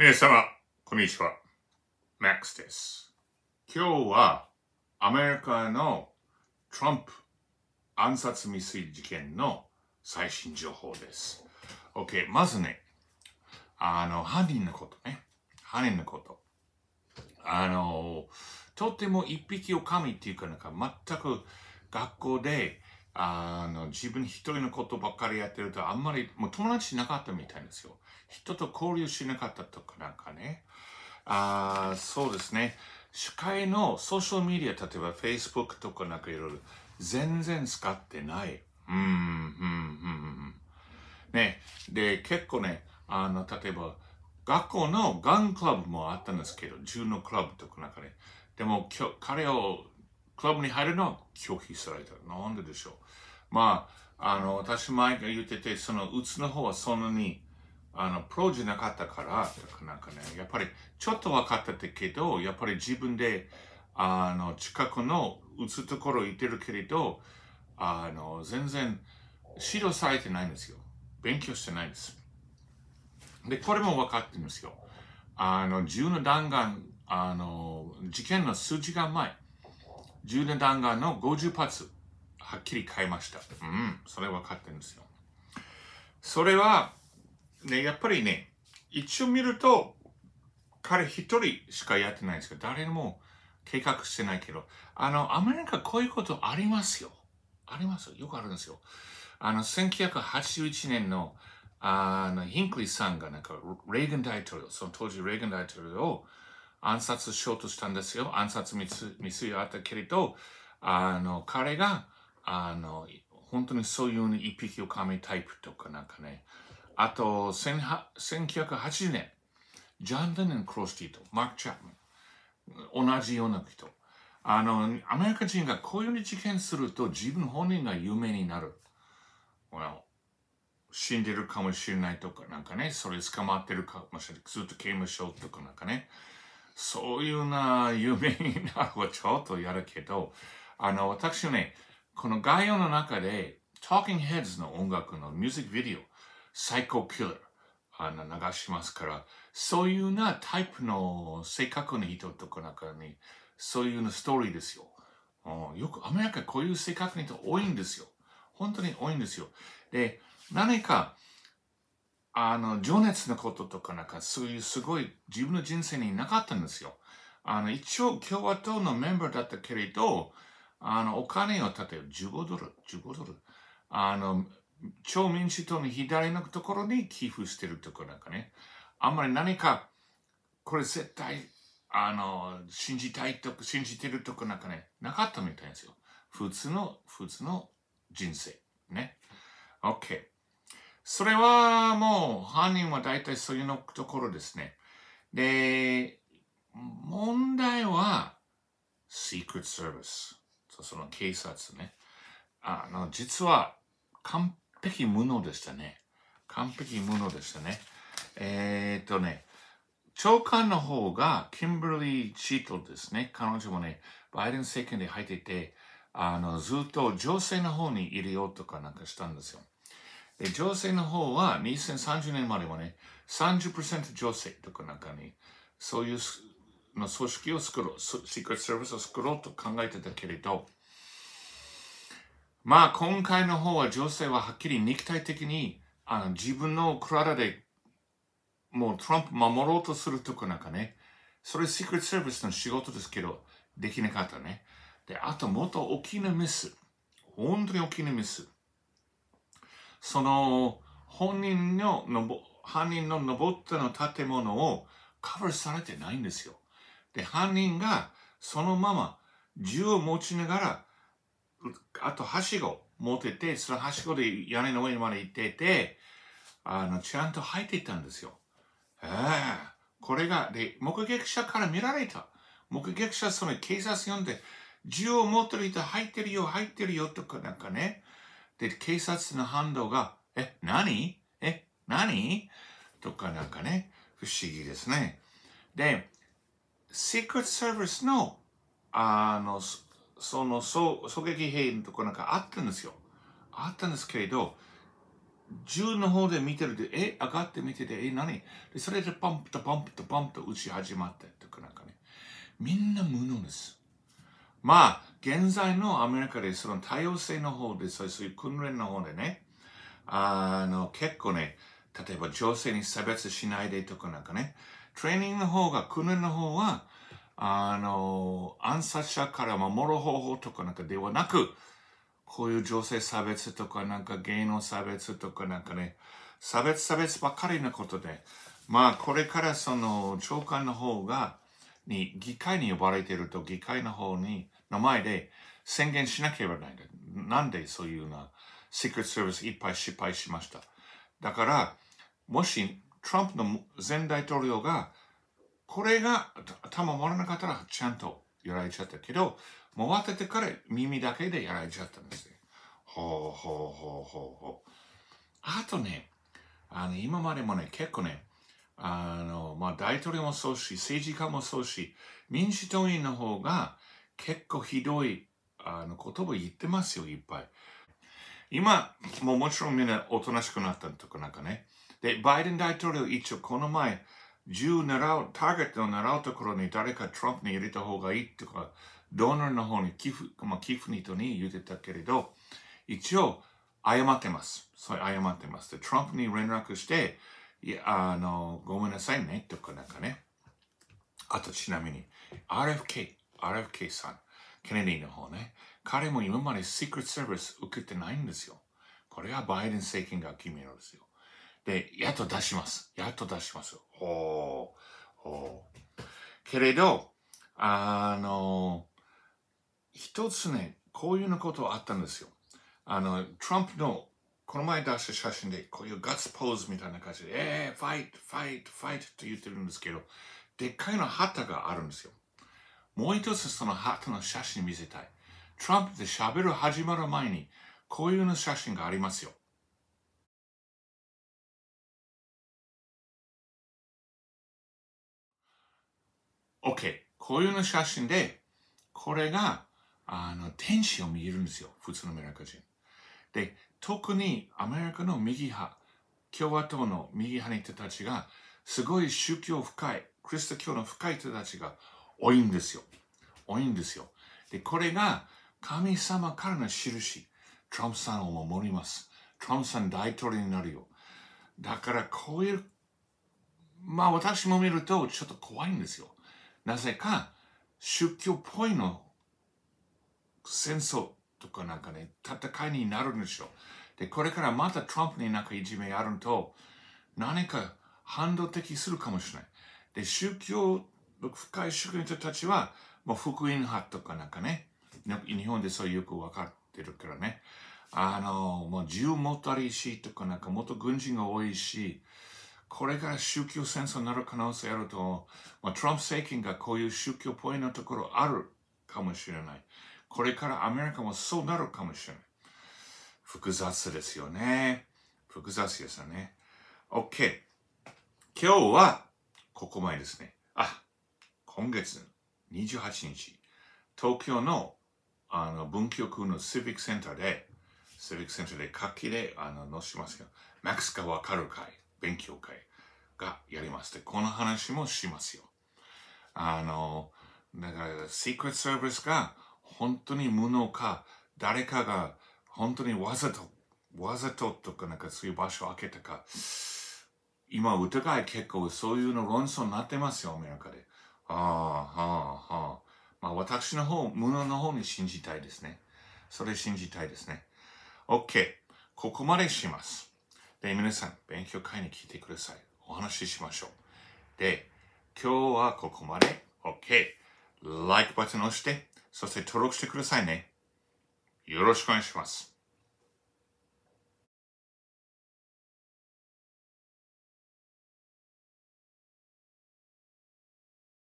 皆様、こんにちは。MAX です。今日はアメリカのトランプ暗殺未遂事件の最新情報です。OK、まずね、あの、犯人のことね。犯人のこと。あの、とても一匹狼っていうかなんか全く学校であの、自分一人のことばっかりやってると、あんまり、もう友達しなかったみたいですよ。人と交流しなかったとかなんかね。あそうですね。司会のソーシャルメディア、例えば Facebook とかなんかいろいろ、全然使ってない。うん、うん、うん、うん。ね。で、結構ね、あの、例えば、学校のガンクラブもあったんですけど、銃のクラブとかなんかね。でも、今日、彼をクラブに入るのは拒否された。なんででしょう。まあ、あの、私前が言ってて、その、うつの方はそんなに、あの、プロじゃなかったから、なんかね、やっぱり、ちょっと分かったけど、やっぱり自分で、あの、近くのうつところ行ってるけれど、あの、全然、指導されてないんですよ。勉強してないんです。で、これも分かってるんですよ。あの、自由の弾丸、あの、事件の数時間前、1年弾丸の50発、はっきり変えました。うん、それ分かってるんですよ。それは、ね、やっぱりね、一応見ると、彼一人しかやってないんですけど、誰も計画してないけど、あの、アメリカこういうことありますよ。ありますよ。よくあるんですよ。あの、1981年の、あの、ヒンクリーさんがなんか、レーガン大統領、その当時レーガン大統領を、暗殺しようとしたんですよ。暗殺未遂があったけれど、あの、彼が、あの、本当にそういう一匹狼タイプとかなんかね。あと、1980年、ジャン・デネン・クロスティとマーク・チャップマン、同じような人。あの、アメリカ人がこういう事件すると自分本人が有名になる。死んでるかもしれないとか、なんかね、それ捕まってるかもしれない。ずっと刑務所とかなんかね。そういうな、有名なことちょっとやるけど、あの、私ね、この概要の中で、Talking Heads の音楽のミュージックビデオ、Psycho Killer あの流しますから、そういうなタイプの性格の人とか中に、そういうのストーリーですよ。うん、よくアメリカこういう性格の人多いんですよ。本当に多いんですよ。で、何か、あの、情熱のこととかなんか、そういうすごい自分の人生になかったんですよ。あの、一応共和党のメンバーだったけれど、あの、お金を例えば15ドル、15ドル、あの、超民主党の左のところに寄付してるとかなんかね、あんまり何か、これ絶対、あの、信じたいとか、信じてるとかなんかね、なかったみたいですよ。普通の、普通の人生。ね。OK。それはもう犯人は大体そういうところですね。で、問題は、シークレットサービス。その警察ね。あの、実は完璧無能でしたね。完璧無能でしたね。えー、っとね、長官の方が、キンバリー・チートですね。彼女もね、バイデン政権で入っていて、あの、ずっと女性の方に入れようとかなんかしたんですよ。で、女性の方は2030年まではね、30%女性とかなんかね、そういうの組織を作ろう、シークレットサービスを作ろうと考えてたけれど、まあ今回の方は女性ははっきり肉体的にあの自分の体でもうトランプ守ろうとするとかなんかね、それシークレットサービスの仕事ですけど、できなかったね。で、あともっと大きなミス。本当に大きなミス。その本人の犯人の登ったの建物をカバーされてないんですよ。で、犯人がそのまま銃を持ちながら、あと、はしご持ってて、そのはしごで屋根の上まで行ってて、あの、ちゃんと入っていったんですよ。ええこれが、で、目撃者から見られた。目撃者、その警察呼んで、銃を持ってる人入ってるよ、入ってるよとかなんかね、で、警察の反応が、え、何え、何とかなんかね、不思議ですね。で、Secret Service の、あの、その狙撃兵のとこなんかあったんですよ。あったんですけれど、銃の方で見てるで、え、上がって見てて、え、何で、それでパンプとパンプとパンプと撃ち始まったとかなんかね。みんな無能です。まあ、現在のアメリカでその多様性の方で、そういう訓練の方でね、あの、結構ね、例えば女性に差別しないでとかなんかね、トレーニングの方が、訓練の方は、あの、暗殺者から守る方法とかなんかではなく、こういう女性差別とか、なんか芸能差別とかなんかね、差別差別ばっかりなことで、まあこれからその長官の方が、に、議会に呼ばれていると、議会の方に、の前で宣言しなければならない。なんでそういうようなセクレットサービスいっぱい失敗しました。だから、もしトランプの前大統領がこれが頭回らなかったらちゃんとやられちゃったけど、回っててから耳だけでやられちゃったんですよ。ほうほうほうほうほう。あとね、あの今までもね、結構ね、あの、まあ、大統領もそうし、政治家もそうし、民主党員の方が、結構ひどいあの言葉言ってますよ、いっぱい。今、もうもちろんみんなおとなしくなったとかなんかね。で、バイデン大統領一応この前、銃習う、ターゲットを習うところに誰かトランプに入れた方がいいとか、ドーナーの方に寄付、まあ、寄付にとに言ってたけれど、一応、謝ってます。それ謝ってます。で、トランプに連絡して、いや、あの、ごめんなさいね、とかなんかね。あと、ちなみに、RFK、RFK さん、ケネディの方ね、彼も今までシークレットサービス受けてないんですよ。これはバイデン政権が決めるんですよ。で、やっと出します。やっと出します。ほう、ほう。けれど、あの、一つね、こういうのことあったんですよ。あの、トランプの、この前出した写真で、こういうガッツポーズみたいな感じで、えー、ファイト、ファイト、ファイトって言ってるんですけど、でっかいの旗があるんですよ。もう一つそのハートの写真見せたい。トランプで喋る始まる前に、こういうの写真がありますよ。OK。こういうの写真で、これが、あの、天使を見えるんですよ。普通のアメリカ人。で、特にアメリカの右派、共和党の右派の人たちが、すごい宗教深い、クリスト教の深い人たちが多いんですよ。多いんですよ。で、これが神様からの印。トランプさんを守ります。トランプさん大統領になるよ。だからこういう、まあ私も見るとちょっと怖いんですよ。なぜか宗教っぽいの戦争とかなんかね、戦いになるんでしょう。で、これからまたトランプになんかいじめやると、何か反動的するかもしれない。で、宗教深い主義の人たちは、もう福音派とかなんかね、日本でそうよくわかってるからね、あの、もう銃持ったりしとかなんか、もっと軍人が多いし、これから宗教戦争になる可能性あると、まあ、トランプ政権がこういう宗教っぽいのところあるかもしれない。これからアメリカもそうなるかもしれない。複雑ですよね。複雑ですよね。OK。今日はここまでですね。あ、今月28日、東京のあの文京区のシビックセンターで、シビックセンターで活気であの載しますけど、マックスがわかる会、勉強会がやりますで、この話もしますよ。あの、だから、シークレットサービスが本当に無能か、誰かが本当にわざと、わざととかなんかそういう場所を開けたか、今疑い結構そういうの論争になってますよ、アメリカで。ああ、はあ、はあ。まあ私の方、無能の方に信じたいですね。それ信じたいですね。OK。ここまでします。で、皆さん、勉強会に来てください。お話ししましょう。で、今日はここまで。OK。like ボタンを押して、そして登録してくださいね。よろしくお願いします。